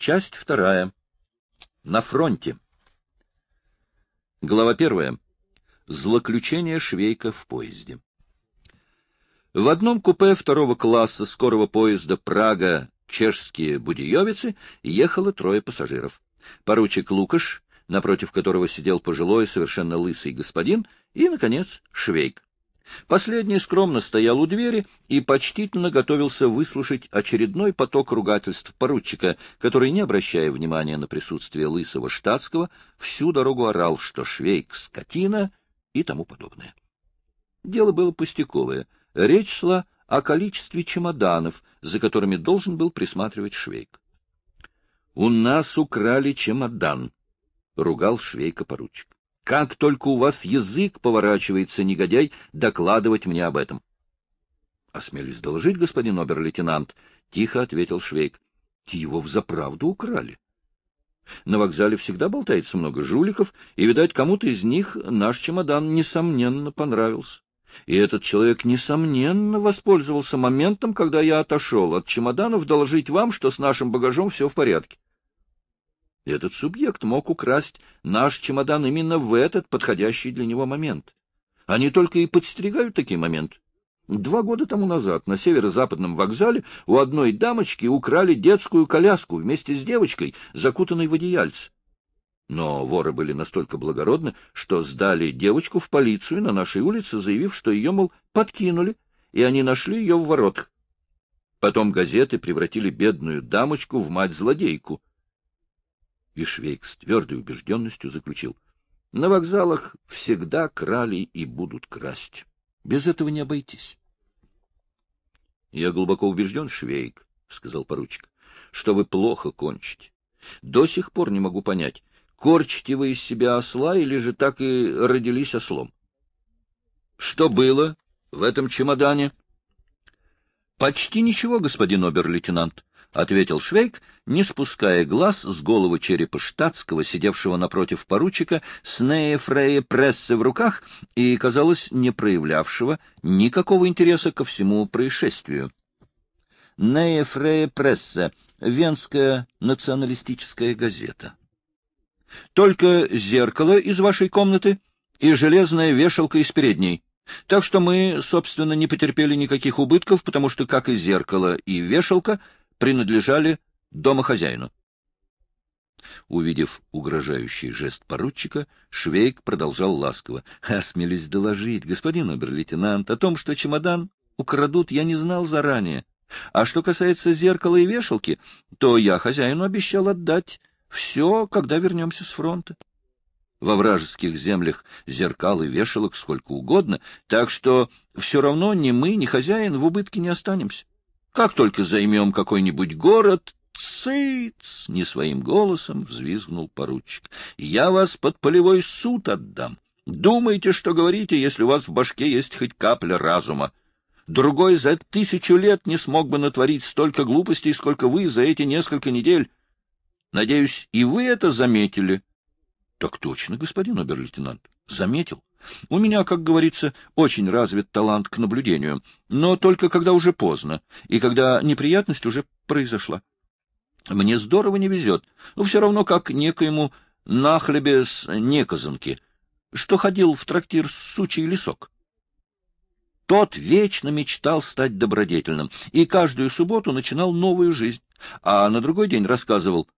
Часть вторая. На фронте. Глава первая. Злоключение Швейка в поезде. В одном купе второго класса скорого поезда Прага-Чешские Будиевицы ехало трое пассажиров. Поручик Лукаш, напротив которого сидел пожилой, совершенно лысый господин, и, наконец, Швейк. Последний скромно стоял у двери и почтительно готовился выслушать очередной поток ругательств поручика, который, не обращая внимания на присутствие лысого штатского, всю дорогу орал, что швейк — скотина и тому подобное. Дело было пустяковое. Речь шла о количестве чемоданов, за которыми должен был присматривать швейк. — У нас украли чемодан, — ругал швейка поручик. Как только у вас язык поворачивается, негодяй, докладывать мне об этом. — Осмелюсь доложить, господин обер-лейтенант, — тихо ответил Швейк. — Его взаправду украли. На вокзале всегда болтается много жуликов, и, видать, кому-то из них наш чемодан, несомненно, понравился. И этот человек, несомненно, воспользовался моментом, когда я отошел от чемоданов, доложить вам, что с нашим багажом все в порядке. — этот субъект мог украсть наш чемодан именно в этот подходящий для него момент. Они только и подстерегают такие моменты. Два года тому назад на северо-западном вокзале у одной дамочки украли детскую коляску вместе с девочкой, закутанной в одеяльце. Но воры были настолько благородны, что сдали девочку в полицию на нашей улице, заявив, что ее, мол, подкинули, и они нашли ее в воротах. Потом газеты превратили бедную дамочку в мать-злодейку. И Швейк с твердой убежденностью заключил. На вокзалах всегда крали и будут красть. Без этого не обойтись. — Я глубоко убежден, Швейк, — сказал поручик, — что вы плохо кончите. До сих пор не могу понять, корчите вы из себя осла или же так и родились ослом. Что было в этом чемодане? — Почти ничего, господин обер-лейтенант, — ответил Швейк не спуская глаз с головы черепа штатского, сидевшего напротив поручика, с Фрея прессы в руках и, казалось, не проявлявшего никакого интереса ко всему происшествию. Нея Фрея Пресса, Венская националистическая газета. Только зеркало из вашей комнаты и железная вешалка из передней. Так что мы, собственно, не потерпели никаких убытков, потому что, как и зеркало и вешалка, принадлежали Домохозяину. Увидев угрожающий жест поручика, Швейк продолжал ласково. «А — Осмелюсь доложить, господин обер-лейтенант, о том, что чемодан украдут, я не знал заранее. А что касается зеркала и вешалки, то я хозяину обещал отдать все, когда вернемся с фронта. Во вражеских землях зеркал и вешалок сколько угодно, так что все равно ни мы, ни хозяин в убытке не останемся. Как только займем какой-нибудь город, «Цыц!» — не своим голосом взвизгнул поручик. «Я вас под полевой суд отдам. Думайте, что говорите, если у вас в башке есть хоть капля разума. Другой за тысячу лет не смог бы натворить столько глупостей, сколько вы за эти несколько недель. Надеюсь, и вы это заметили?» Так точно, господин обер-лейтенант. Заметил. У меня, как говорится, очень развит талант к наблюдению, но только когда уже поздно и когда неприятность уже произошла. Мне здорово не везет, но все равно как некоему нахлебе с неказанки, что ходил в трактир сучий лесок. Тот вечно мечтал стать добродетельным и каждую субботу начинал новую жизнь, а на другой день рассказывал,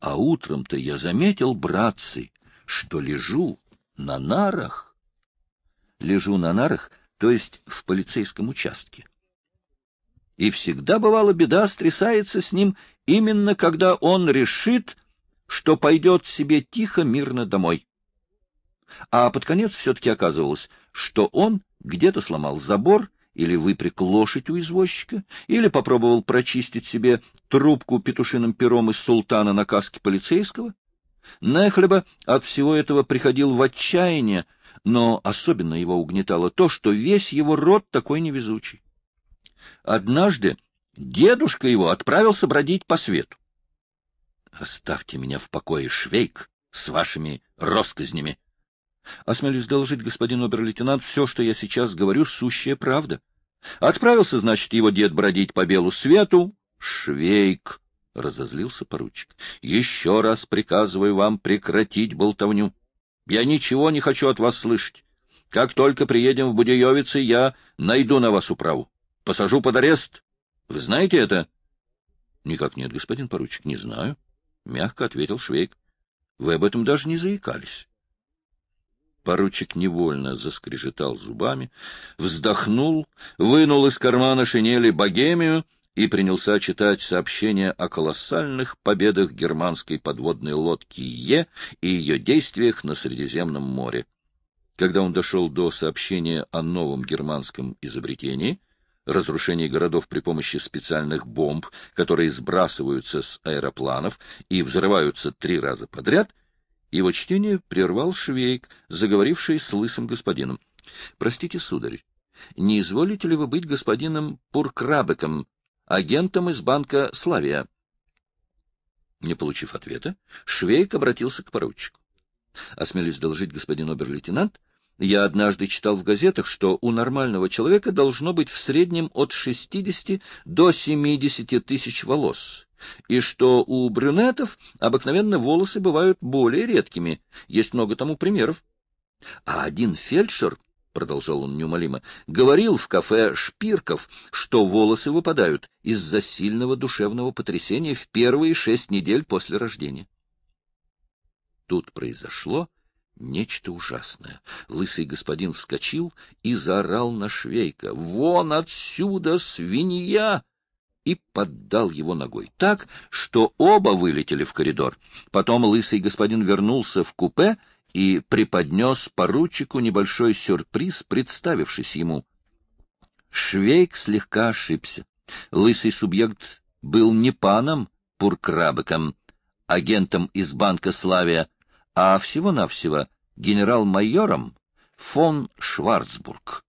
«А утром-то я заметил, братцы, что лежу на нарах». «Лежу на нарах», то есть в полицейском участке. И всегда бывала беда стрясается с ним именно когда он решит, что пойдет себе тихо, мирно домой. А под конец все-таки оказывалось, что он где-то сломал забор или выпряг лошадь у извозчика, или попробовал прочистить себе трубку петушиным пером из султана на каске полицейского. Нехлеба от всего этого приходил в отчаяние, но особенно его угнетало то, что весь его род такой невезучий. Однажды дедушка его отправился бродить по свету. — Оставьте меня в покое, Швейк, с вашими росказнями. Осмелюсь доложить, господин обер-лейтенант, все, что я сейчас говорю, сущая правда. Отправился, значит, его дед бродить по белу свету. Швейк! — разозлился поручик. — Еще раз приказываю вам прекратить болтовню. Я ничего не хочу от вас слышать. Как только приедем в Будеевицы, я найду на вас управу посажу под арест. Вы знаете это? — Никак нет, господин поручик, не знаю, — мягко ответил Швейк. — Вы об этом даже не заикались. Поручик невольно заскрежетал зубами, вздохнул, вынул из кармана шинели богемию и принялся читать сообщение о колоссальных победах германской подводной лодки Е и ее действиях на Средиземном море. Когда он дошел до сообщения о новом германском изобретении, разрушении городов при помощи специальных бомб, которые сбрасываются с аэропланов и взрываются три раза подряд, его чтение прервал Швейк, заговоривший с лысым господином. — Простите, сударь, не изволите ли вы быть господином Пуркрабеком, агентом из банка «Славия»? Не получив ответа, Швейк обратился к поручику. — Осмелюсь доложить, господин обер-лейтенант, я однажды читал в газетах, что у нормального человека должно быть в среднем от 60 до 70 тысяч волос, и что у брюнетов обыкновенно волосы бывают более редкими. Есть много тому примеров. А один фельдшер, — продолжал он неумолимо, — говорил в кафе Шпирков, что волосы выпадают из-за сильного душевного потрясения в первые шесть недель после рождения. Тут произошло Нечто ужасное. Лысый господин вскочил и заорал на швейка. «Вон отсюда, свинья!» и поддал его ногой так, что оба вылетели в коридор. Потом лысый господин вернулся в купе и преподнес поручику небольшой сюрприз, представившись ему. Швейк слегка ошибся. Лысый субъект был не паном Пуркрабыком, агентом из банка «Славия», а всего-навсего генерал-майором фон Шварцбург.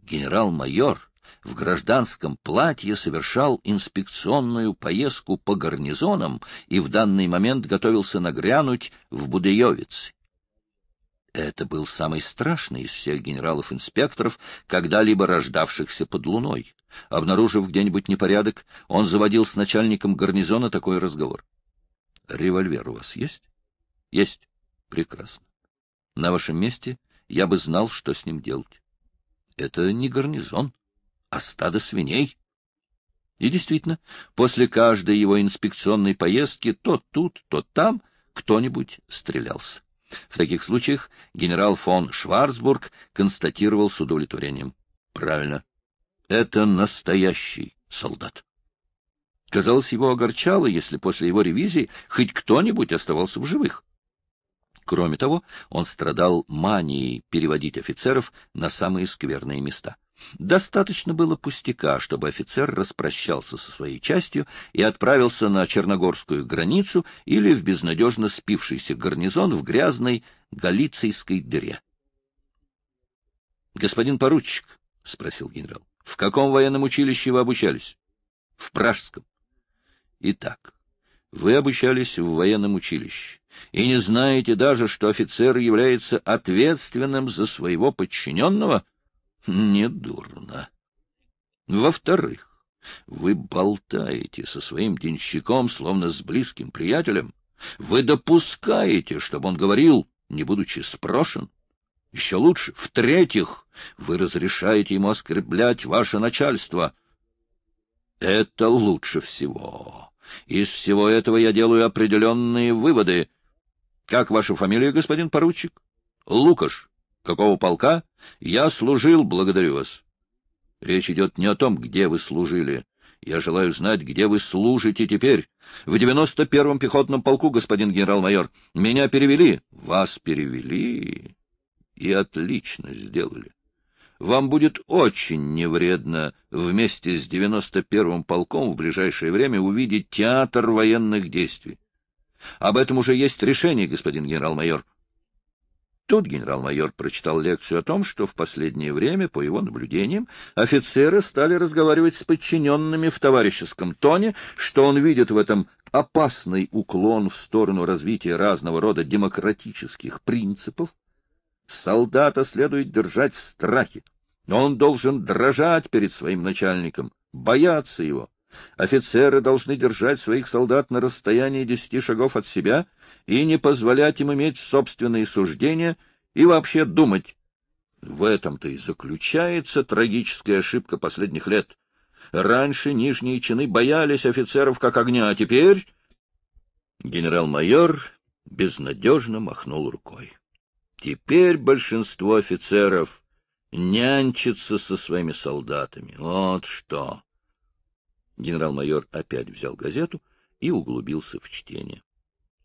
Генерал-майор в гражданском платье совершал инспекционную поездку по гарнизонам и в данный момент готовился нагрянуть в Будеевицы. Это был самый страшный из всех генералов-инспекторов, когда-либо рождавшихся под луной. Обнаружив где-нибудь непорядок, он заводил с начальником гарнизона такой разговор. — Револьвер у вас есть? — Есть. — Прекрасно. На вашем месте я бы знал, что с ним делать. Это не гарнизон, а стадо свиней. И действительно, после каждой его инспекционной поездки то тут, то там кто-нибудь стрелялся. В таких случаях генерал фон Шварцбург констатировал с удовлетворением. Правильно. Это настоящий солдат. Казалось, его огорчало, если после его ревизии хоть кто-нибудь оставался в живых. Кроме того, он страдал манией переводить офицеров на самые скверные места. Достаточно было пустяка, чтобы офицер распрощался со своей частью и отправился на черногорскую границу или в безнадежно спившийся гарнизон в грязной галицийской дыре. — Господин поручик, — спросил генерал, — в каком военном училище вы обучались? — В Пражском. — Итак, вы обучались в военном училище и не знаете даже, что офицер является ответственным за своего подчиненного? Недурно. Во-вторых, вы болтаете со своим денщиком, словно с близким приятелем. Вы допускаете, чтобы он говорил, не будучи спрошен. Еще лучше, в-третьих, вы разрешаете ему оскорблять ваше начальство. Это лучше всего. Из всего этого я делаю определенные выводы. Как ваша фамилия, господин поручик? Лукаш. Какого полка? Я служил, благодарю вас. Речь идет не о том, где вы служили. Я желаю знать, где вы служите теперь. В 91-м пехотном полку, господин генерал-майор. Меня перевели. Вас перевели. И отлично сделали вам будет очень невредно вместе с 91-м полком в ближайшее время увидеть театр военных действий. Об этом уже есть решение, господин генерал-майор. Тут генерал-майор прочитал лекцию о том, что в последнее время, по его наблюдениям, офицеры стали разговаривать с подчиненными в товарищеском тоне, что он видит в этом опасный уклон в сторону развития разного рода демократических принципов, Солдата следует держать в страхе. Он должен дрожать перед своим начальником, бояться его. Офицеры должны держать своих солдат на расстоянии десяти шагов от себя и не позволять им иметь собственные суждения и вообще думать. В этом-то и заключается трагическая ошибка последних лет. Раньше нижние чины боялись офицеров как огня, а теперь... Генерал-майор безнадежно махнул рукой. Теперь большинство офицеров нянчится со своими солдатами. Вот что! Генерал-майор опять взял газету и углубился в чтение.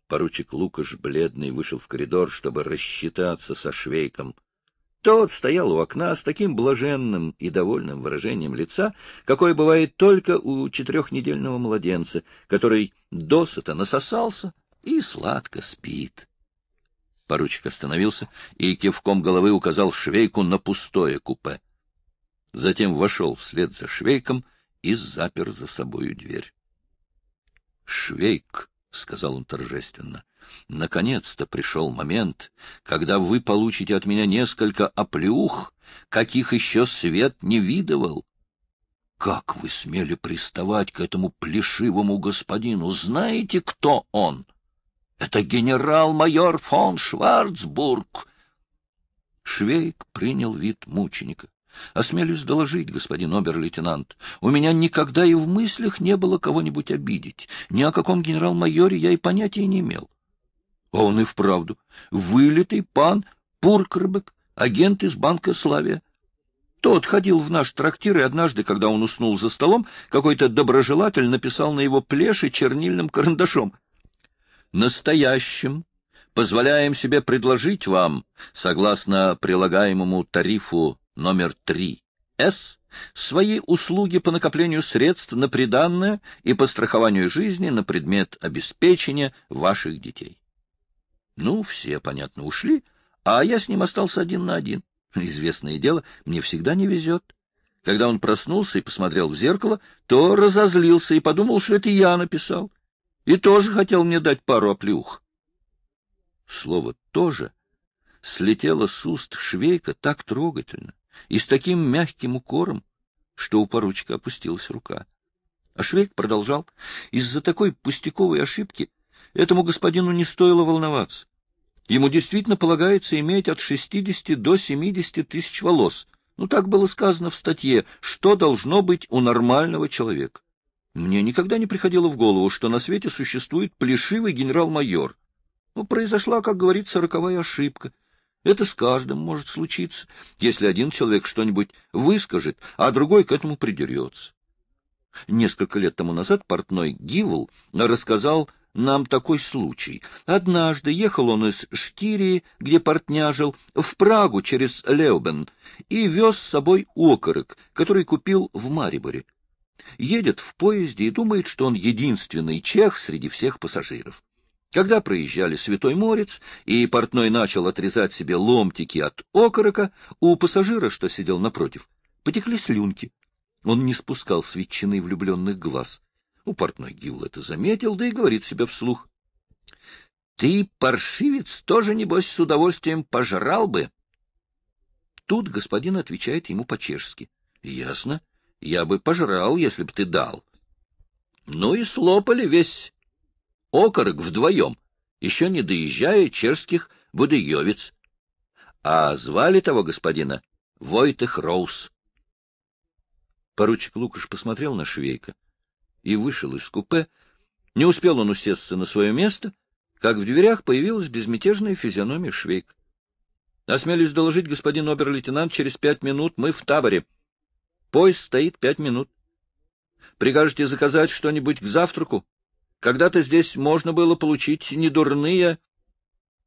Поручик Лукаш, бледный, вышел в коридор, чтобы рассчитаться со швейком. Тот стоял у окна с таким блаженным и довольным выражением лица, какое бывает только у четырехнедельного младенца, который досыта насосался и сладко спит. Поручик остановился и кивком головы указал Швейку на пустое купе. Затем вошел вслед за Швейком и запер за собою дверь. — Швейк, — сказал он торжественно, — наконец-то пришел момент, когда вы получите от меня несколько оплеух, каких еще свет не видывал. Как вы смели приставать к этому плешивому господину? Знаете, кто он? — это генерал-майор фон Шварцбург. Швейк принял вид мученика. — Осмелюсь доложить, господин обер-лейтенант, у меня никогда и в мыслях не было кого-нибудь обидеть. Ни о каком генерал-майоре я и понятия не имел. А он и вправду. Вылитый пан Пуркербек, агент из Банка Славия. Тот ходил в наш трактир, и однажды, когда он уснул за столом, какой-то доброжелатель написал на его плеше чернильным карандашом настоящим позволяем себе предложить вам, согласно прилагаемому тарифу номер 3 С, свои услуги по накоплению средств на приданное и по страхованию жизни на предмет обеспечения ваших детей. Ну, все, понятно, ушли, а я с ним остался один на один. Известное дело, мне всегда не везет. Когда он проснулся и посмотрел в зеркало, то разозлился и подумал, что это я написал и тоже хотел мне дать пару оплюх. Слово «тоже» слетело с уст швейка так трогательно и с таким мягким укором, что у поручика опустилась рука. А Швейк продолжал. Из-за такой пустяковой ошибки этому господину не стоило волноваться. Ему действительно полагается иметь от 60 до 70 тысяч волос. Ну, так было сказано в статье, что должно быть у нормального человека. Мне никогда не приходило в голову, что на свете существует плешивый генерал-майор. Но ну, произошла, как говорится, роковая ошибка. Это с каждым может случиться, если один человек что-нибудь выскажет, а другой к этому придерется. Несколько лет тому назад портной Гивл рассказал нам такой случай. Однажды ехал он из Штирии, где портняжил, в Прагу через Леубен и вез с собой окорок, который купил в Мариборе. Едет в поезде и думает, что он единственный чех среди всех пассажиров. Когда проезжали Святой Морец, и портной начал отрезать себе ломтики от окорока, у пассажира, что сидел напротив, потекли слюнки. Он не спускал с ветчины влюбленных глаз. У портной Гилл это заметил, да и говорит себе вслух. — Ты, паршивец, тоже, небось, с удовольствием пожрал бы. Тут господин отвечает ему по-чешски. — Ясно. Я бы пожрал, если б ты дал. Ну и слопали весь окорок вдвоем, еще не доезжая чешских будыевец. А звали того господина Войтых Роуз. Поручик Лукаш посмотрел на Швейка и вышел из купе. Не успел он усесться на свое место, как в дверях появилась безмятежная физиономия Швейка. — Осмелюсь доложить, господин обер-лейтенант, через пять минут мы в таборе. — Поезд стоит пять минут. Прикажете заказать что-нибудь к завтраку? Когда-то здесь можно было получить недурные...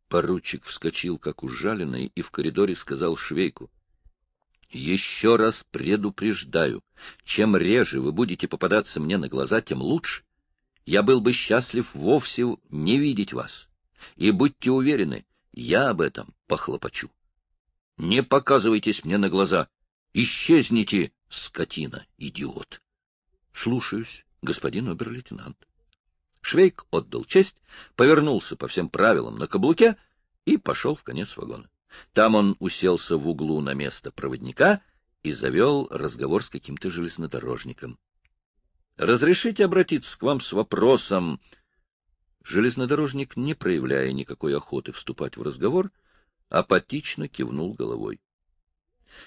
Поручик вскочил, как ужаленный, и в коридоре сказал швейку. — Еще раз предупреждаю, чем реже вы будете попадаться мне на глаза, тем лучше. Я был бы счастлив вовсе не видеть вас. И будьте уверены, я об этом похлопочу. Не показывайтесь мне на глаза. Исчезните! Скотина, идиот. Слушаюсь, господин обер-лейтенант. Швейк отдал честь, повернулся по всем правилам на каблуке и пошел в конец вагона. Там он уселся в углу на место проводника и завел разговор с каким-то железнодорожником. — Разрешите обратиться к вам с вопросом? Железнодорожник, не проявляя никакой охоты вступать в разговор, апатично кивнул головой.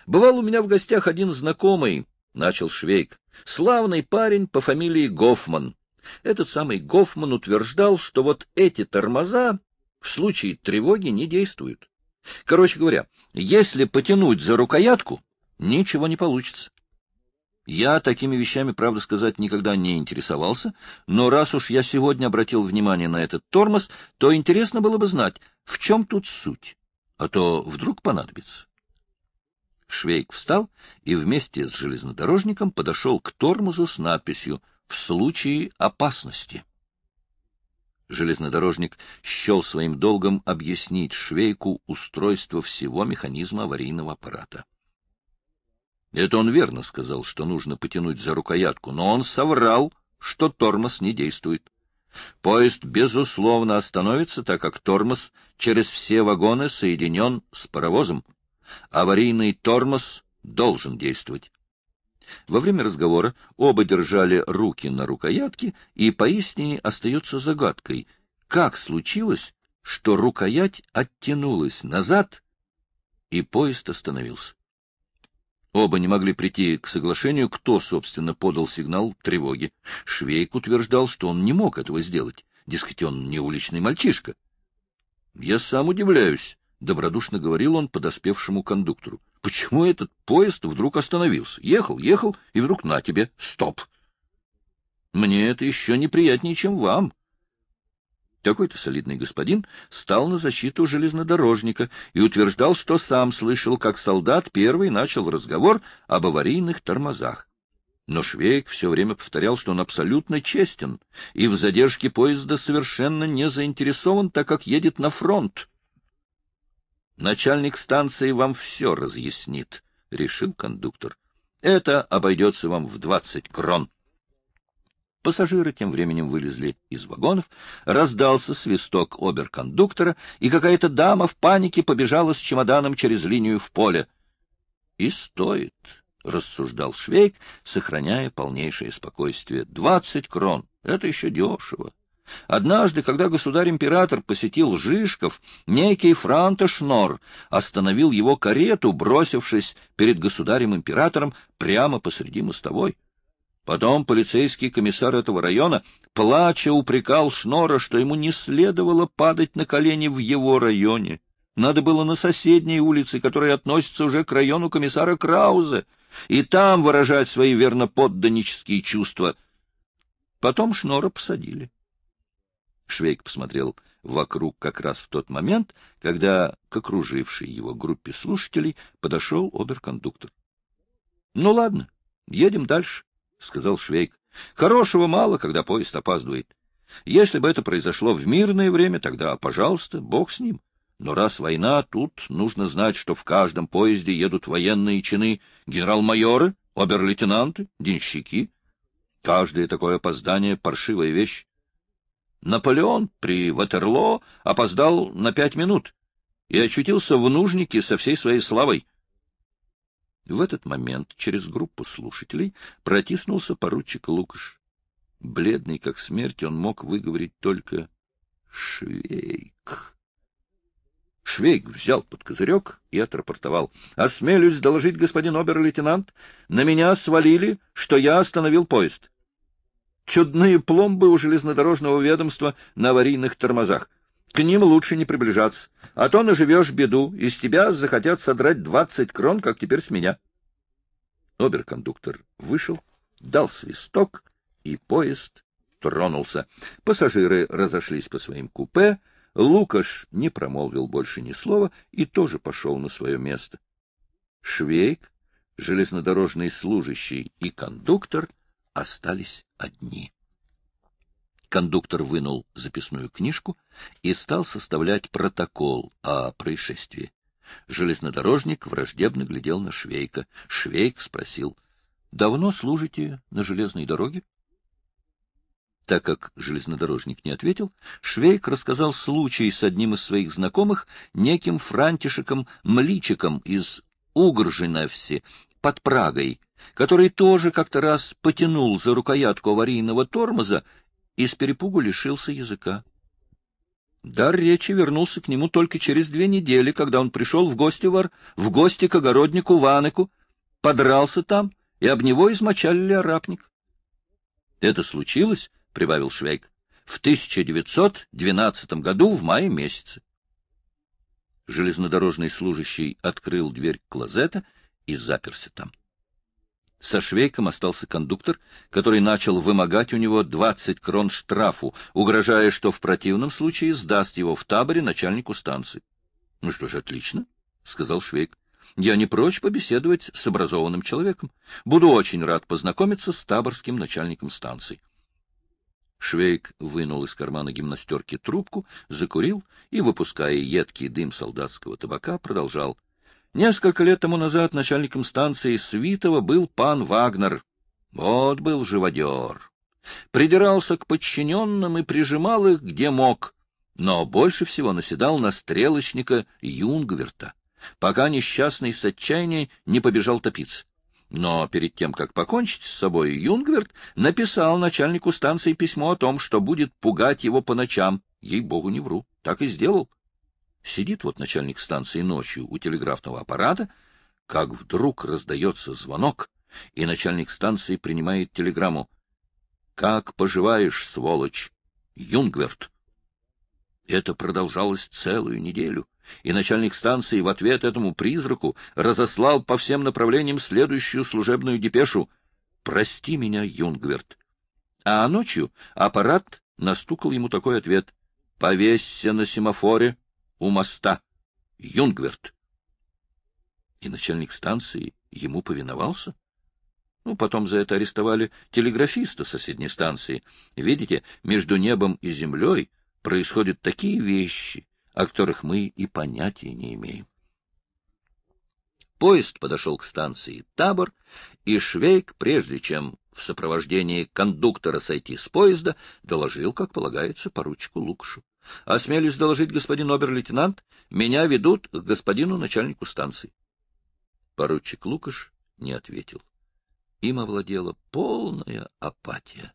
Бывал у меня в гостях один знакомый, — начал Швейк, — славный парень по фамилии Гофман. Этот самый Гофман утверждал, что вот эти тормоза в случае тревоги не действуют. Короче говоря, если потянуть за рукоятку, ничего не получится. Я такими вещами, правда сказать, никогда не интересовался, но раз уж я сегодня обратил внимание на этот тормоз, то интересно было бы знать, в чем тут суть, а то вдруг понадобится. Швейк встал и вместе с железнодорожником подошел к тормозу с надписью «В случае опасности». Железнодорожник счел своим долгом объяснить Швейку устройство всего механизма аварийного аппарата. Это он верно сказал, что нужно потянуть за рукоятку, но он соврал, что тормоз не действует. Поезд, безусловно, остановится, так как тормоз через все вагоны соединен с паровозом. Аварийный тормоз должен действовать. Во время разговора оба держали руки на рукоятке, и поистине остается загадкой, как случилось, что рукоять оттянулась назад, и поезд остановился. Оба не могли прийти к соглашению, кто, собственно, подал сигнал тревоги. Швейк утверждал, что он не мог этого сделать. Дескать, он не уличный мальчишка. Я сам удивляюсь, — добродушно говорил он подоспевшему кондуктору. — Почему этот поезд вдруг остановился? Ехал, ехал, и вдруг на тебе — стоп! Мне это еще неприятнее, чем вам. такой то солидный господин стал на защиту железнодорожника и утверждал, что сам слышал, как солдат первый начал разговор об аварийных тормозах. Но Швейк все время повторял, что он абсолютно честен и в задержке поезда совершенно не заинтересован, так как едет на фронт, Начальник станции вам все разъяснит, — решил кондуктор. Это обойдется вам в двадцать крон. Пассажиры тем временем вылезли из вагонов, раздался свисток оберкондуктора, и какая-то дама в панике побежала с чемоданом через линию в поле. — И стоит, — рассуждал Швейк, сохраняя полнейшее спокойствие. — Двадцать крон — это еще дешево. Однажды, когда государь-император посетил Жишков, некий Франтошнор остановил его карету, бросившись перед государем-императором прямо посреди мостовой. Потом полицейский комиссар этого района, плача, упрекал Шнора, что ему не следовало падать на колени в его районе. Надо было на соседней улице, которая относится уже к району комиссара Краузе, и там выражать свои верноподданнические чувства. Потом Шнора посадили. Швейк посмотрел вокруг как раз в тот момент, когда к окружившей его группе слушателей подошел оберкондуктор. — Ну ладно, едем дальше, — сказал Швейк. — Хорошего мало, когда поезд опаздывает. Если бы это произошло в мирное время, тогда, пожалуйста, бог с ним. Но раз война, тут нужно знать, что в каждом поезде едут военные чины, генерал-майоры, обер-лейтенанты, денщики. Каждое такое опоздание — паршивая вещь. Наполеон при Ватерлоо опоздал на пять минут и очутился в нужнике со всей своей славой. В этот момент через группу слушателей протиснулся поручик Лукаш. Бледный, как смерть, он мог выговорить только «Швейк». Швейк взял под козырек и отрапортовал. — Осмелюсь доложить, господин обер-лейтенант, на меня свалили, что я остановил поезд. Чудные пломбы у железнодорожного ведомства на аварийных тормозах. К ним лучше не приближаться, а то наживешь беду, из тебя захотят содрать двадцать крон, как теперь с меня. Оберкондуктор вышел, дал свисток, и поезд тронулся. Пассажиры разошлись по своим купе, Лукаш не промолвил больше ни слова и тоже пошел на свое место. Швейк, железнодорожный служащий и кондуктор остались одни. Кондуктор вынул записную книжку и стал составлять протокол о происшествии. Железнодорожник враждебно глядел на Швейка. Швейк спросил, — Давно служите на железной дороге? Так как железнодорожник не ответил, Швейк рассказал случай с одним из своих знакомых, неким Франтишеком Мличиком из Угржиневси под Прагой, который тоже как-то раз потянул за рукоятку аварийного тормоза и с перепугу лишился языка. Дар речи вернулся к нему только через две недели, когда он пришел в гости вар, в гости к огороднику Ванеку, подрался там, и об него измочалили арапник. — Это случилось, — прибавил Швейк, — в 1912 году в мае месяце. Железнодорожный служащий открыл дверь клозета и заперся там. Со швейком остался кондуктор, который начал вымогать у него 20 крон штрафу, угрожая, что в противном случае сдаст его в таборе начальнику станции. — Ну что ж, отлично, — сказал Швейк. — Я не прочь побеседовать с образованным человеком. Буду очень рад познакомиться с таборским начальником станции. Швейк вынул из кармана гимнастерки трубку, закурил и, выпуская едкий дым солдатского табака, продолжал — Несколько лет тому назад начальником станции Свитова был пан Вагнер. Вот был живодер. Придирался к подчиненным и прижимал их где мог, но больше всего наседал на стрелочника Юнгверта, пока несчастный с отчаяния не побежал топиться. Но перед тем, как покончить с собой, Юнгверт написал начальнику станции письмо о том, что будет пугать его по ночам. Ей-богу, не вру. Так и сделал. Сидит вот начальник станции ночью у телеграфного аппарата, как вдруг раздается звонок, и начальник станции принимает телеграмму. «Как поживаешь, сволочь? Юнгверт!» Это продолжалось целую неделю, и начальник станции в ответ этому призраку разослал по всем направлениям следующую служебную депешу «Прости меня, Юнгверт». А ночью аппарат настукал ему такой ответ «Повесься на семафоре, у моста. Юнгверт. И начальник станции ему повиновался? Ну, потом за это арестовали телеграфиста соседней станции. Видите, между небом и землей происходят такие вещи, о которых мы и понятия не имеем. Поезд подошел к станции Табор, и Швейк, прежде чем в сопровождении кондуктора сойти с поезда, доложил, как полагается, поручику Лукшу. Осмелюсь доложить, господин обер-лейтенант, меня ведут к господину начальнику станции. Поручик Лукаш не ответил. Им овладела полная апатия.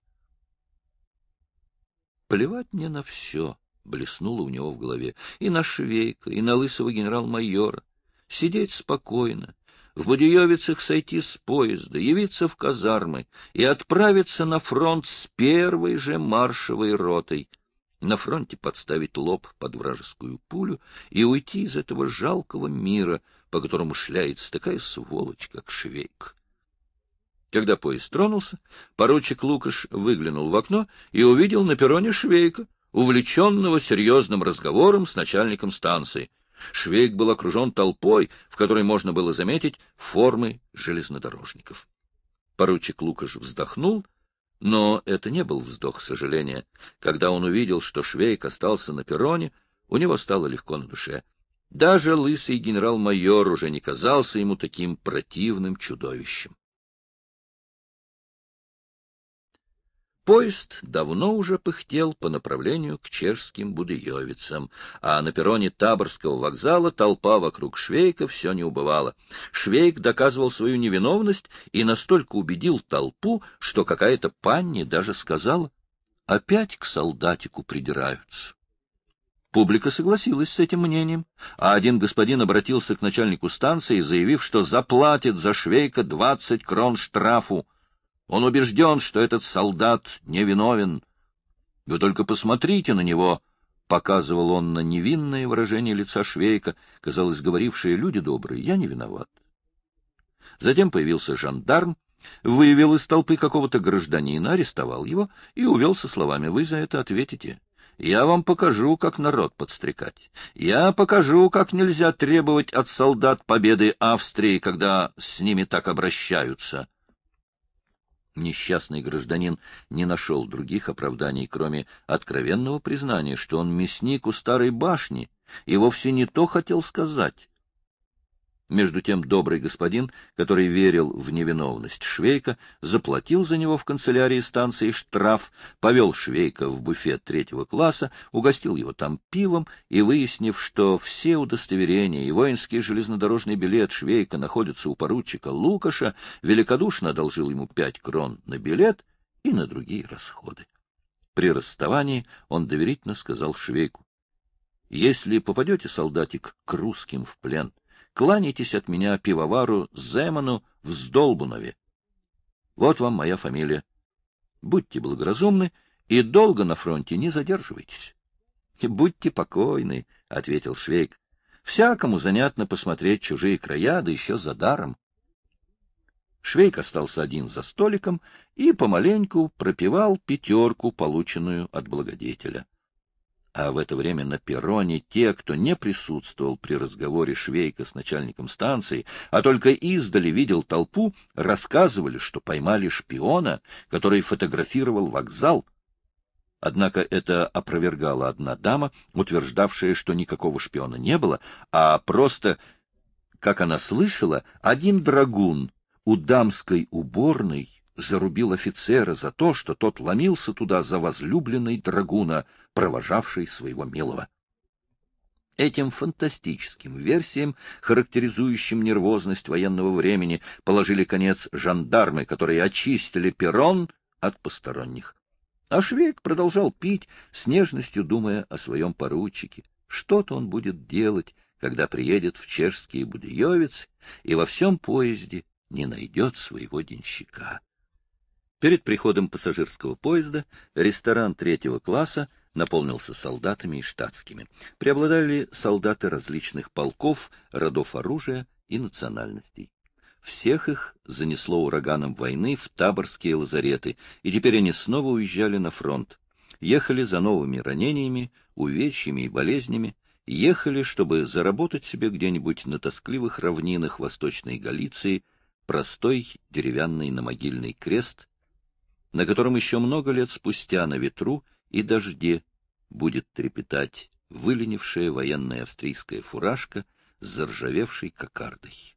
Плевать мне на все, блеснуло у него в голове, и на швейка, и на лысого генерал-майора. Сидеть спокойно, в Будеевицах сойти с поезда, явиться в казармы и отправиться на фронт с первой же маршевой ротой — на фронте подставить лоб под вражескую пулю и уйти из этого жалкого мира, по которому шляется такая сволочь, как Швейк. Когда поезд тронулся, поручик Лукаш выглянул в окно и увидел на перроне Швейка, увлеченного серьезным разговором с начальником станции. Швейк был окружен толпой, в которой можно было заметить формы железнодорожников. Поручик Лукаш вздохнул но это не был вздох сожаления. Когда он увидел, что Швейк остался на перроне, у него стало легко на душе. Даже лысый генерал-майор уже не казался ему таким противным чудовищем. Поезд давно уже пыхтел по направлению к чешским Будыевицам, а на перроне Таборского вокзала толпа вокруг Швейка все не убывала. Швейк доказывал свою невиновность и настолько убедил толпу, что какая-то панни даже сказала «Опять к солдатику придираются». Публика согласилась с этим мнением, а один господин обратился к начальнику станции, заявив, что заплатит за Швейка двадцать крон штрафу. Он убежден, что этот солдат невиновен. Вы только посмотрите на него, — показывал он на невинное выражение лица Швейка, казалось, говорившие люди добрые, я не виноват. Затем появился жандарм, выявил из толпы какого-то гражданина, арестовал его и увел со словами «Вы за это ответите». Я вам покажу, как народ подстрекать. Я покажу, как нельзя требовать от солдат победы Австрии, когда с ними так обращаются. Несчастный гражданин не нашел других оправданий, кроме откровенного признания, что он мясник у старой башни и вовсе не то хотел сказать. Между тем добрый господин, который верил в невиновность Швейка, заплатил за него в канцелярии станции штраф, повел Швейка в буфет третьего класса, угостил его там пивом и, выяснив, что все удостоверения и воинский железнодорожный билет Швейка находятся у поручика Лукаша, великодушно одолжил ему пять крон на билет и на другие расходы. При расставании он доверительно сказал Швейку, «Если попадете, солдатик, к русским в плен, — кланяйтесь от меня пивовару Земану в Сдолбунове. Вот вам моя фамилия. Будьте благоразумны и долго на фронте не задерживайтесь. — Будьте покойны, — ответил Швейк. — Всякому занятно посмотреть чужие края, да еще за даром. Швейк остался один за столиком и помаленьку пропивал пятерку, полученную от благодетеля. — а в это время на перроне те, кто не присутствовал при разговоре Швейка с начальником станции, а только издали видел толпу, рассказывали, что поймали шпиона, который фотографировал вокзал. Однако это опровергала одна дама, утверждавшая, что никакого шпиона не было, а просто, как она слышала, один драгун у дамской уборной зарубил офицера за то, что тот ломился туда за возлюбленной драгуна, провожавшей своего милого. Этим фантастическим версиям, характеризующим нервозность военного времени, положили конец жандармы, которые очистили перрон от посторонних. А Швейк продолжал пить, с нежностью думая о своем поручике. Что-то он будет делать, когда приедет в чешские Будеевицы и во всем поезде не найдет своего денщика. Перед приходом пассажирского поезда ресторан третьего класса наполнился солдатами и штатскими. Преобладали солдаты различных полков, родов оружия и национальностей. Всех их занесло ураганом войны в таборские лазареты, и теперь они снова уезжали на фронт. Ехали за новыми ранениями, увечьями и болезнями, ехали, чтобы заработать себе где-нибудь на тоскливых равнинах Восточной Галиции простой деревянный намогильный крест на котором еще много лет спустя на ветру и дожде будет трепетать выленившая военная австрийская фуражка с заржавевшей кокардой.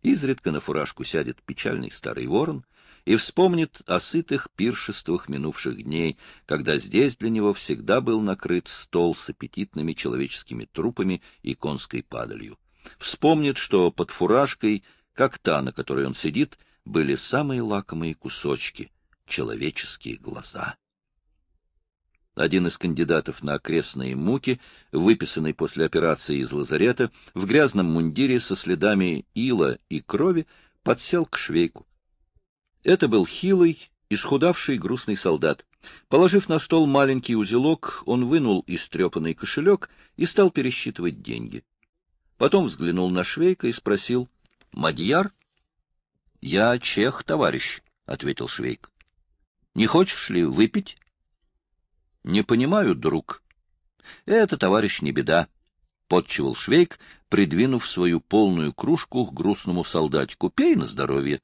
Изредка на фуражку сядет печальный старый ворон и вспомнит о сытых пиршествах минувших дней, когда здесь для него всегда был накрыт стол с аппетитными человеческими трупами и конской падалью. Вспомнит, что под фуражкой, как та, на которой он сидит, были самые лакомые кусочки — человеческие глаза. Один из кандидатов на окрестные муки, выписанный после операции из лазарета, в грязном мундире со следами ила и крови, подсел к швейку. Это был хилый, исхудавший грустный солдат. Положив на стол маленький узелок, он вынул истрепанный кошелек и стал пересчитывать деньги. Потом взглянул на Швейка и спросил, «Мадьяр?» «Я чех, товарищ», — ответил Швейк. Не хочешь ли выпить? — Не понимаю, друг. — Это, товарищ, не беда, — подчевал Швейк, придвинув свою полную кружку к грустному солдатику. — Пей на здоровье.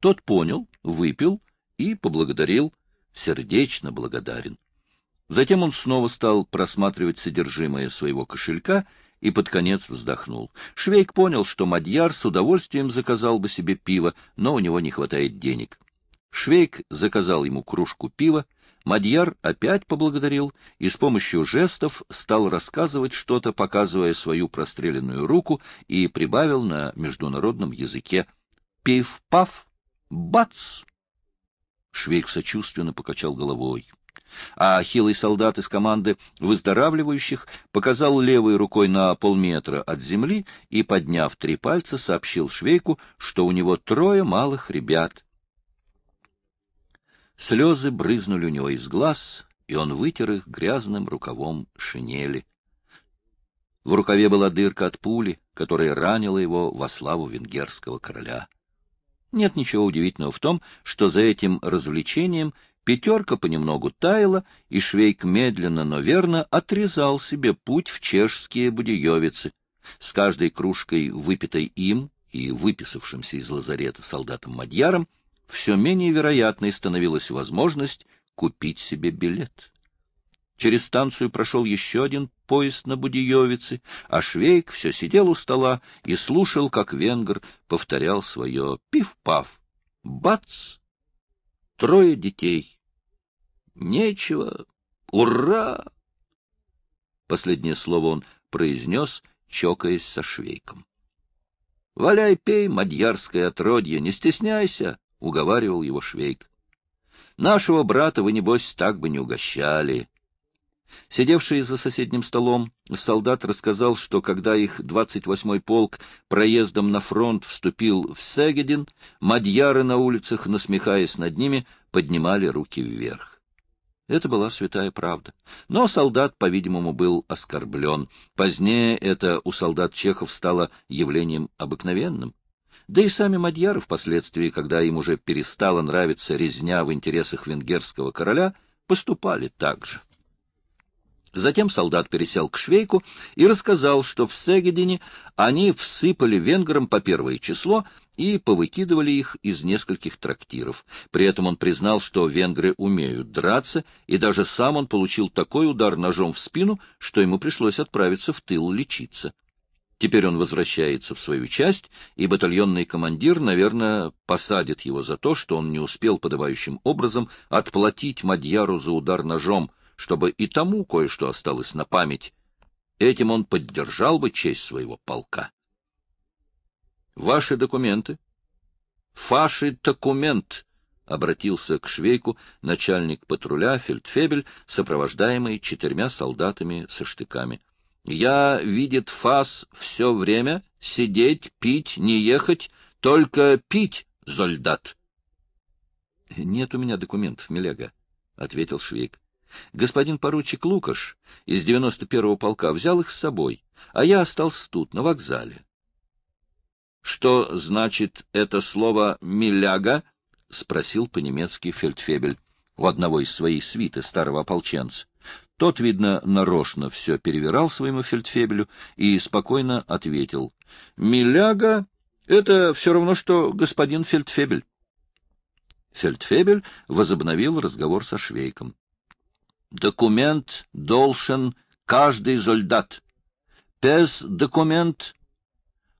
Тот понял, выпил и поблагодарил, сердечно благодарен. Затем он снова стал просматривать содержимое своего кошелька и под конец вздохнул. Швейк понял, что Мадьяр с удовольствием заказал бы себе пиво, но у него не хватает денег. Швейк заказал ему кружку пива, Мадьяр опять поблагодарил и с помощью жестов стал рассказывать что-то, показывая свою простреленную руку, и прибавил на международном языке «Пиф-паф! Бац!» Швейк сочувственно покачал головой. А хилый солдат из команды выздоравливающих показал левой рукой на полметра от земли и, подняв три пальца, сообщил Швейку, что у него трое малых ребят, Слезы брызнули у него из глаз, и он вытер их грязным рукавом шинели. В рукаве была дырка от пули, которая ранила его во славу венгерского короля. Нет ничего удивительного в том, что за этим развлечением пятерка понемногу таяла, и Швейк медленно, но верно отрезал себе путь в чешские будиевицы. С каждой кружкой, выпитой им и выписавшимся из лазарета солдатом-мадьяром, все менее вероятной становилась возможность купить себе билет. Через станцию прошел еще один поезд на Будиевице, а Швейк все сидел у стола и слушал, как венгр повторял свое «пиф-паф». Бац! Трое детей. Нечего. Ура! Последнее слово он произнес, чокаясь со Швейком. — Валяй, пей, мадьярское отродье, не стесняйся! уговаривал его Швейк. Нашего брата вы, небось, так бы не угощали. Сидевший за соседним столом, солдат рассказал, что когда их 28-й полк проездом на фронт вступил в Сегедин, мадьяры на улицах, насмехаясь над ними, поднимали руки вверх. Это была святая правда. Но солдат, по-видимому, был оскорблен. Позднее это у солдат чехов стало явлением обыкновенным. Да и сами мадьяры впоследствии, когда им уже перестала нравиться резня в интересах венгерского короля, поступали так же. Затем солдат пересел к Швейку и рассказал, что в Сегедине они всыпали венграм по первое число и повыкидывали их из нескольких трактиров. При этом он признал, что венгры умеют драться, и даже сам он получил такой удар ножом в спину, что ему пришлось отправиться в тыл лечиться. Теперь он возвращается в свою часть, и батальонный командир, наверное, посадит его за то, что он не успел подавающим образом отплатить Мадьяру за удар ножом, чтобы и тому кое-что осталось на память. Этим он поддержал бы честь своего полка. «Ваши документы?» «Фаши документ!» — обратился к Швейку начальник патруля Фельдфебель, сопровождаемый четырьмя солдатами со штыками — я, видит фас, все время сидеть, пить, не ехать, только пить, зольдат. — Нет у меня документов, Милега, — ответил Швейк. Господин поручик Лукаш из девяносто первого полка взял их с собой, а я остался тут, на вокзале. — Что значит это слово «миляга»? — спросил по-немецки фельдфебель у одного из своей свиты старого ополченца. Тот, видно, нарочно все перевирал своему фельдфебелю и спокойно ответил. — Миляга — это все равно, что господин фельдфебель. Фельдфебель возобновил разговор со Швейком. — Документ должен каждый солдат. Без документ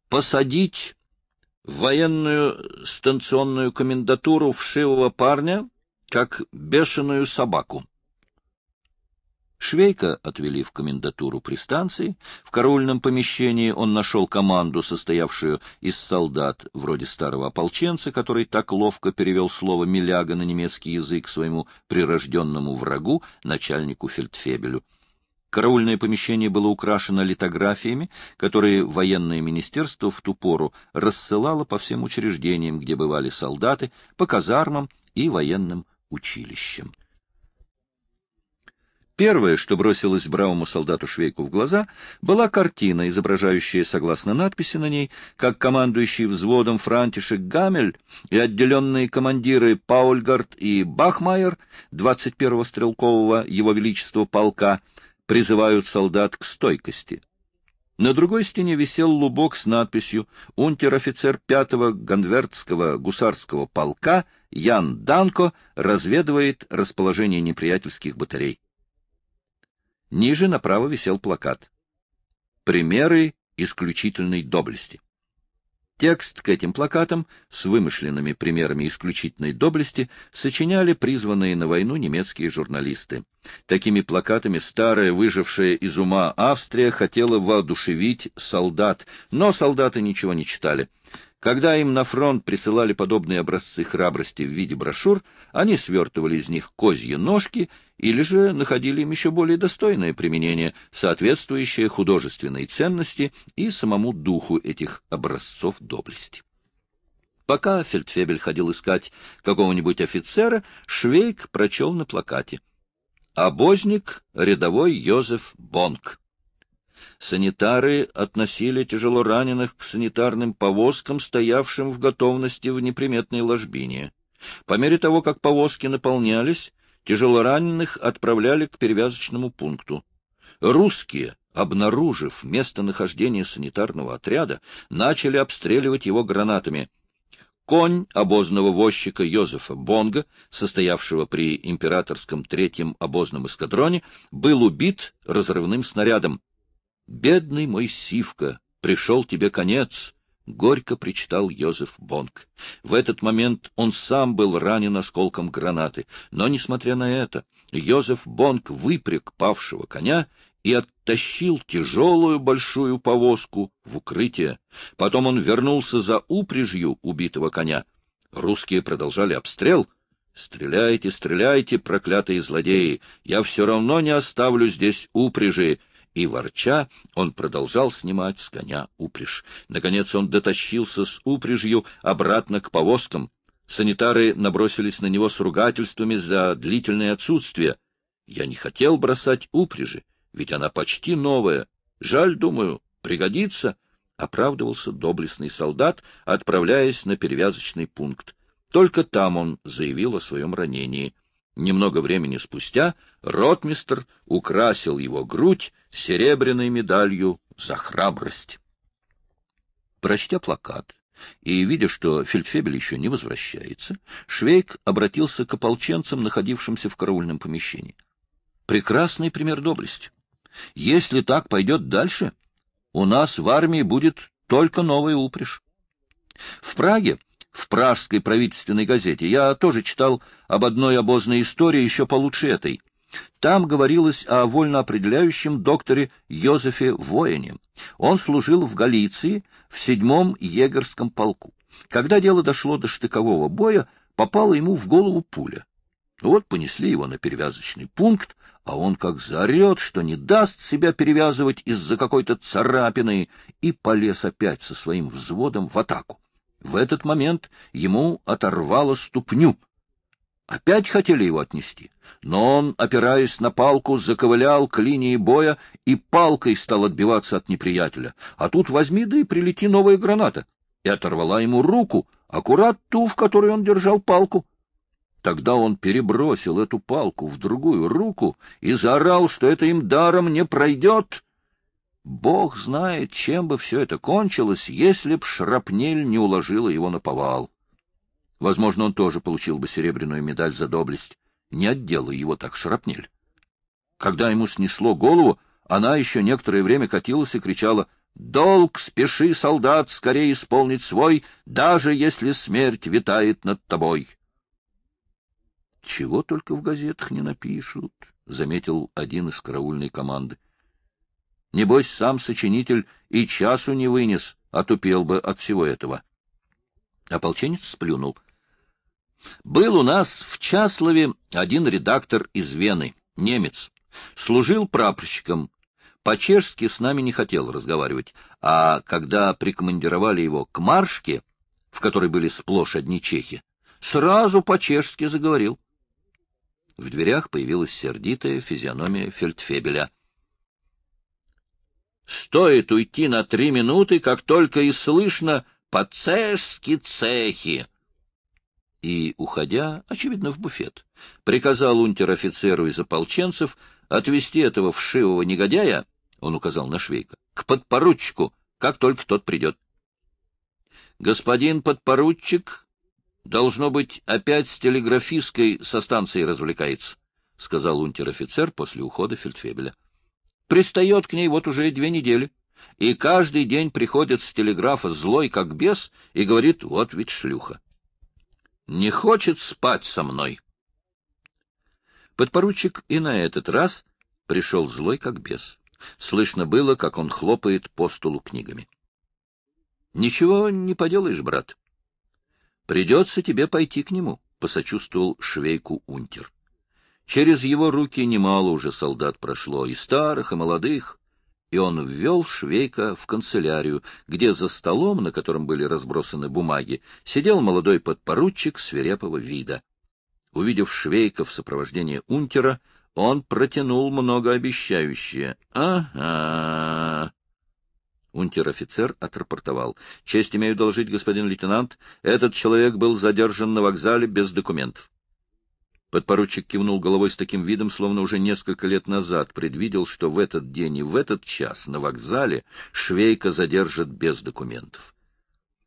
посадить военную станционную комендатуру вшивого парня, как бешеную собаку. Швейка отвели в комендатуру при станции. В караульном помещении он нашел команду, состоявшую из солдат, вроде старого ополченца, который так ловко перевел слово «миляга» на немецкий язык своему прирожденному врагу, начальнику фельдфебелю. Караульное помещение было украшено литографиями, которые военное министерство в ту пору рассылало по всем учреждениям, где бывали солдаты, по казармам и военным училищам. Первое, что бросилось бравому солдату Швейку в глаза, была картина, изображающая, согласно надписи на ней, как командующий взводом Франтишек Гамель и отделенные командиры Паульгард и Бахмайер 21-го стрелкового его величества полка призывают солдат к стойкости. На другой стене висел лубок с надписью «Унтер-офицер 5-го Ганвертского гусарского полка Ян Данко разведывает расположение неприятельских батарей». Ниже направо висел плакат. Примеры исключительной доблести. Текст к этим плакатам с вымышленными примерами исключительной доблести сочиняли призванные на войну немецкие журналисты. Такими плакатами старая, выжившая из ума Австрия хотела воодушевить солдат, но солдаты ничего не читали. Когда им на фронт присылали подобные образцы храбрости в виде брошюр, они свертывали из них козьи ножки или же находили им еще более достойное применение, соответствующее художественной ценности и самому духу этих образцов доблести. Пока Фельдфебель ходил искать какого-нибудь офицера, Швейк прочел на плакате «Обозник рядовой Йозеф Бонк» санитары относили тяжело раненых к санитарным повозкам, стоявшим в готовности в неприметной ложбине. По мере того, как повозки наполнялись, тяжело раненых отправляли к перевязочному пункту. Русские, обнаружив местонахождение санитарного отряда, начали обстреливать его гранатами — конь обозного возчика Йозефа Бонга, состоявшего при императорском третьем обозном эскадроне, был убит разрывным снарядом. «Бедный мой Сивка, пришел тебе конец!» — горько причитал Йозеф Бонк. В этот момент он сам был ранен осколком гранаты, но, несмотря на это, Йозеф Бонк выпряг павшего коня и оттащил тяжелую большую повозку в укрытие. Потом он вернулся за упряжью убитого коня. Русские продолжали обстрел. «Стреляйте, стреляйте, проклятые злодеи! Я все равно не оставлю здесь упряжи!» и ворча он продолжал снимать с коня упряжь. Наконец он дотащился с упряжью обратно к повозкам. Санитары набросились на него с ругательствами за длительное отсутствие. Я не хотел бросать упряжи, ведь она почти новая. Жаль, думаю, пригодится, — оправдывался доблестный солдат, отправляясь на перевязочный пункт. Только там он заявил о своем ранении. Немного времени спустя ротмистр украсил его грудь серебряной медалью за храбрость. Прочтя плакат и, видя, что фельдфебель еще не возвращается, Швейк обратился к ополченцам, находившимся в караульном помещении. «Прекрасный пример доблести. Если так пойдет дальше, у нас в армии будет только новая упряжь. В Праге в пражской правительственной газете. Я тоже читал об одной обозной истории еще получше этой. Там говорилось о вольноопределяющем докторе Йозефе Воине. Он служил в Галиции в седьмом егерском полку. Когда дело дошло до штыкового боя, попала ему в голову пуля. Вот понесли его на перевязочный пункт, а он как заорет, что не даст себя перевязывать из-за какой-то царапины, и полез опять со своим взводом в атаку. В этот момент ему оторвало ступню. Опять хотели его отнести, но он, опираясь на палку, заковылял к линии боя и палкой стал отбиваться от неприятеля. А тут возьми да и прилети новая граната. И оторвала ему руку, аккурат ту, в которой он держал палку. Тогда он перебросил эту палку в другую руку и заорал, что это им даром не пройдет. Бог знает, чем бы все это кончилось, если б шрапнель не уложила его на повал. Возможно, он тоже получил бы серебряную медаль за доблесть. Не отдела его так шрапнель. Когда ему снесло голову, она еще некоторое время катилась и кричала «Долг, спеши, солдат, скорее исполнить свой, даже если смерть витает над тобой!» «Чего только в газетах не напишут», — заметил один из караульной команды. Небось, сам сочинитель и часу не вынес, отупел бы от всего этого. Ополченец сплюнул. Был у нас в Часлове один редактор из Вены, немец. Служил прапорщиком. По-чешски с нами не хотел разговаривать, а когда прикомандировали его к маршке, в которой были сплошь одни чехи, сразу по-чешски заговорил. В дверях появилась сердитая физиономия фельдфебеля — Стоит уйти на три минуты, как только и слышно «по-цежски цехи». И, уходя, очевидно, в буфет, приказал унтер-офицеру из ополченцев отвезти этого вшивого негодяя, он указал на швейка, к подпоручику, как только тот придет. Господин подпоручик, должно быть, опять с телеграфисткой со станции развлекается, — сказал унтер-офицер после ухода фельдфебеля. Пристает к ней вот уже две недели. И каждый день приходит с телеграфа злой как бес и говорит, вот ведь шлюха. Не хочет спать со мной. Подпоручик и на этот раз пришел злой как бес. Слышно было, как он хлопает по столу книгами. — Ничего не поделаешь, брат. — Придется тебе пойти к нему, — посочувствовал швейку Унтер. Через его руки немало уже солдат прошло, и старых, и молодых, и он ввел Швейка в канцелярию, где за столом, на котором были разбросаны бумаги, сидел молодой подпоручик свирепого вида. Увидев Швейка в сопровождении унтера, он протянул многообещающее «Ага». Унтер-офицер отрапортовал. «Честь имею доложить господин лейтенант, этот человек был задержан на вокзале без документов. Подпоручик кивнул головой с таким видом, словно уже несколько лет назад предвидел, что в этот день и в этот час на вокзале швейка задержат без документов.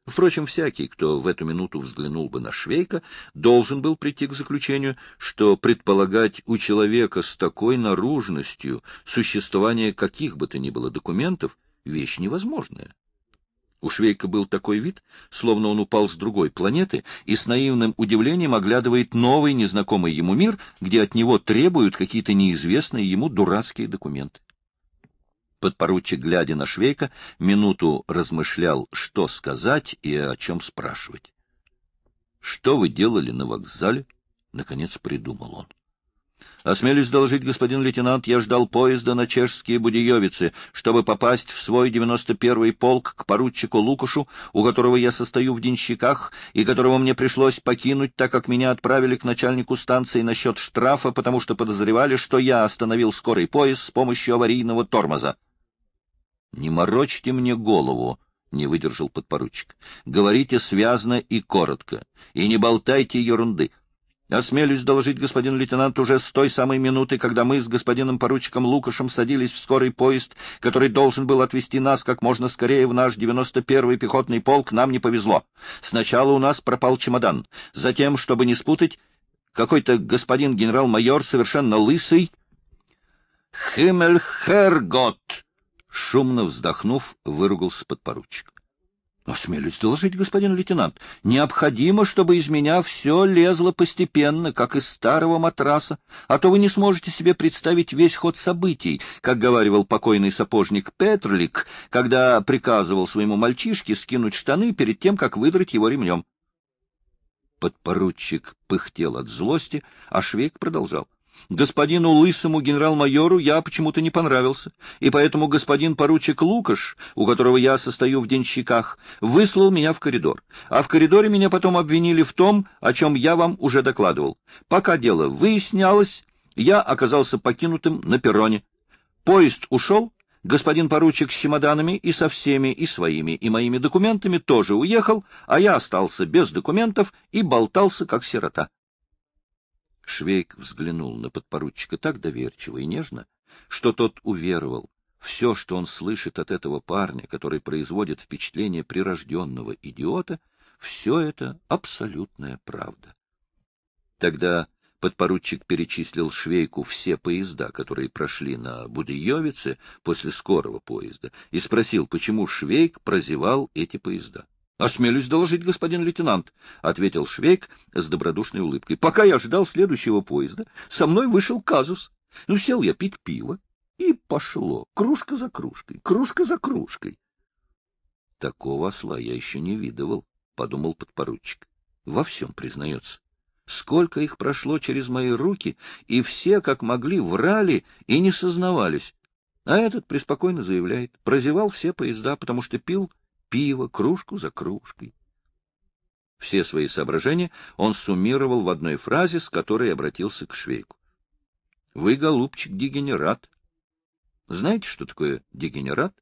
Впрочем, всякий, кто в эту минуту взглянул бы на Швейка, должен был прийти к заключению, что предполагать у человека с такой наружностью существование каких бы то ни было документов — вещь невозможная. У Швейка был такой вид, словно он упал с другой планеты и с наивным удивлением оглядывает новый незнакомый ему мир, где от него требуют какие-то неизвестные ему дурацкие документы. Подпоручик, глядя на Швейка, минуту размышлял, что сказать и о чем спрашивать. «Что вы делали на вокзале?» — наконец придумал он. Осмелюсь доложить, господин лейтенант, я ждал поезда на чешские Будиевицы, чтобы попасть в свой 91-й полк к поручику Лукушу, у которого я состою в денщиках, и которого мне пришлось покинуть, так как меня отправили к начальнику станции насчет штрафа, потому что подозревали, что я остановил скорый поезд с помощью аварийного тормоза. — Не морочьте мне голову, — не выдержал подпоручик. — Говорите связно и коротко, и не болтайте ерунды. — Осмелюсь доложить, господин лейтенант, уже с той самой минуты, когда мы с господином поручиком Лукашем садились в скорый поезд, который должен был отвезти нас как можно скорее в наш 91-й пехотный полк, нам не повезло. Сначала у нас пропал чемодан. Затем, чтобы не спутать, какой-то господин генерал-майор, совершенно лысый... — Химмельхергот! — шумно вздохнув, выругался подпоручик. Осмелюсь доложить, господин лейтенант, необходимо, чтобы из меня все лезло постепенно, как из старого матраса, а то вы не сможете себе представить весь ход событий, как говаривал покойный сапожник Петрлик, когда приказывал своему мальчишке скинуть штаны перед тем, как выдрать его ремнем. Подпоручик пыхтел от злости, а Швейк продолжал. Господину лысому генерал-майору я почему-то не понравился, и поэтому господин поручик Лукаш, у которого я состою в денщиках, выслал меня в коридор. А в коридоре меня потом обвинили в том, о чем я вам уже докладывал. Пока дело выяснялось, я оказался покинутым на перроне. Поезд ушел, господин поручик с чемоданами и со всеми, и своими, и моими документами тоже уехал, а я остался без документов и болтался, как сирота. Швейк взглянул на подпоручика так доверчиво и нежно, что тот уверовал. Все, что он слышит от этого парня, который производит впечатление прирожденного идиота, все это абсолютная правда. Тогда подпоручик перечислил Швейку все поезда, которые прошли на Будыевице после скорого поезда, и спросил, почему Швейк прозевал эти поезда. — Осмелюсь доложить, господин лейтенант, — ответил Швейк с добродушной улыбкой. — Пока я ждал следующего поезда, со мной вышел казус. Ну, сел я пить пиво, и пошло. Кружка за кружкой, кружка за кружкой. — Такого осла я еще не видывал, — подумал подпоручик. — Во всем признается. Сколько их прошло через мои руки, и все, как могли, врали и не сознавались. А этот преспокойно заявляет, прозевал все поезда, потому что пил пиво, кружку за кружкой. Все свои соображения он суммировал в одной фразе, с которой обратился к Швейку. — Вы, голубчик, дегенерат. Знаете, что такое дегенерат?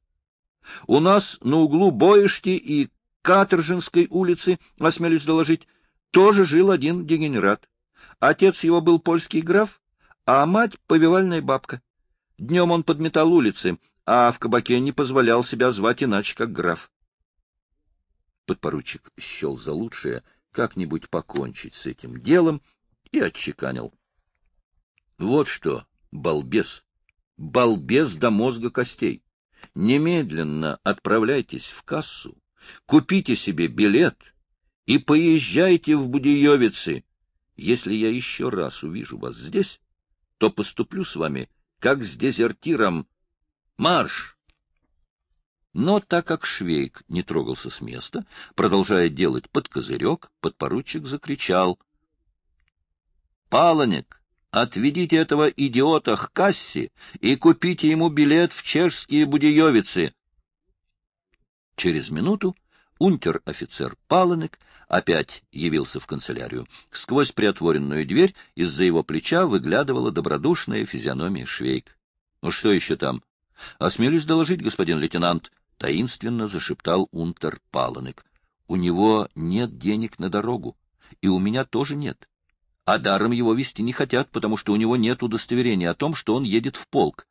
У нас на углу Боишти и Каторжинской улицы, осмелюсь доложить, тоже жил один дегенерат. Отец его был польский граф, а мать — повивальная бабка. Днем он подметал улицы, а в кабаке не позволял себя звать иначе, как граф. Подпоручик счел за лучшее как-нибудь покончить с этим делом и отчеканил. — Вот что, балбес, балбес до мозга костей, немедленно отправляйтесь в кассу, купите себе билет и поезжайте в Будиевицы. Если я еще раз увижу вас здесь, то поступлю с вами, как с дезертиром. Марш! Но так как Швейк не трогался с места, продолжая делать под козырек, подпоручик закричал. — Паланик, отведите этого идиота к кассе и купите ему билет в чешские будеевицы. Через минуту унтер-офицер Паланек опять явился в канцелярию. Сквозь приотворенную дверь из-за его плеча выглядывала добродушная физиономия Швейк. — Ну что еще там? — Осмелюсь доложить, господин лейтенант, — таинственно зашептал Унтер Паланек. — У него нет денег на дорогу, и у меня тоже нет. А даром его вести не хотят, потому что у него нет удостоверения о том, что он едет в полк.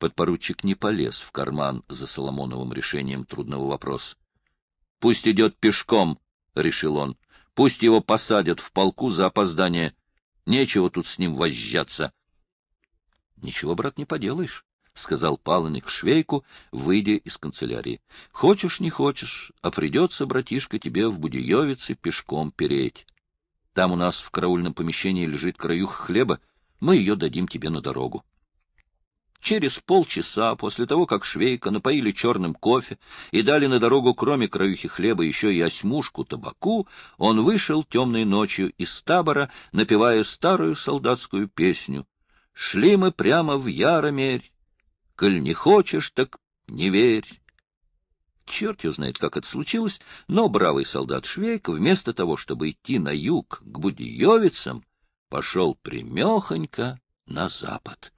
Подпоручик не полез в карман за Соломоновым решением трудного вопроса. — Пусть идет пешком, — решил он. — Пусть его посадят в полку за опоздание. Нечего тут с ним возжаться. — Ничего, брат, не поделаешь. — сказал Паланик Швейку, выйдя из канцелярии. — Хочешь, не хочешь, а придется, братишка, тебе в Будиевице пешком переть. Там у нас в караульном помещении лежит краюха хлеба, мы ее дадим тебе на дорогу. Через полчаса после того, как швейка напоили черным кофе и дали на дорогу, кроме краюхи хлеба, еще и осьмушку табаку, он вышел темной ночью из табора, напевая старую солдатскую песню. «Шли мы прямо в Яромерь, Коль не хочешь, так не верь. Черт его знает, как это случилось, но бравый солдат Швейк, вместо того, чтобы идти на юг к Будиевицам, пошел примехонько на запад.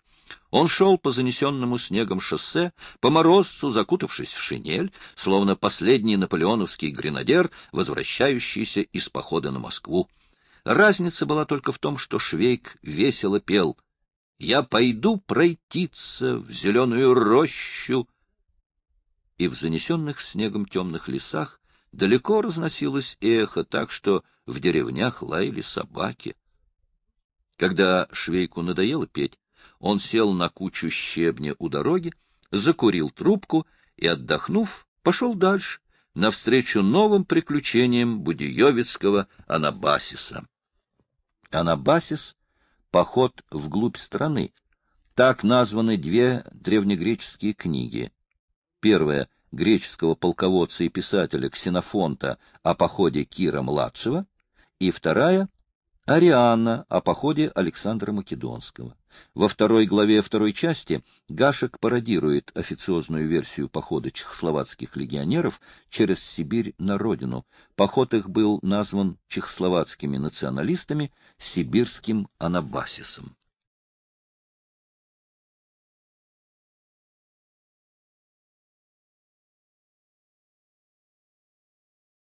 Он шел по занесенному снегом шоссе, по морозцу, закутавшись в шинель, словно последний наполеоновский гренадер, возвращающийся из похода на Москву. Разница была только в том, что Швейк весело пел я пойду пройтиться в зеленую рощу. И в занесенных снегом темных лесах далеко разносилось эхо, так что в деревнях лаяли собаки. Когда швейку надоело петь, он сел на кучу щебня у дороги, закурил трубку и, отдохнув, пошел дальше, навстречу новым приключениям Будиевицкого Анабасиса. Анабасис «Поход вглубь страны». Так названы две древнегреческие книги. Первая — греческого полководца и писателя Ксенофонта о походе Кира-младшего, и вторая Ариана о походе Александра Македонского. Во второй главе второй части Гашек пародирует официозную версию похода чехословацких легионеров через Сибирь на родину. Поход их был назван чехословацкими националистами сибирским анабасисом.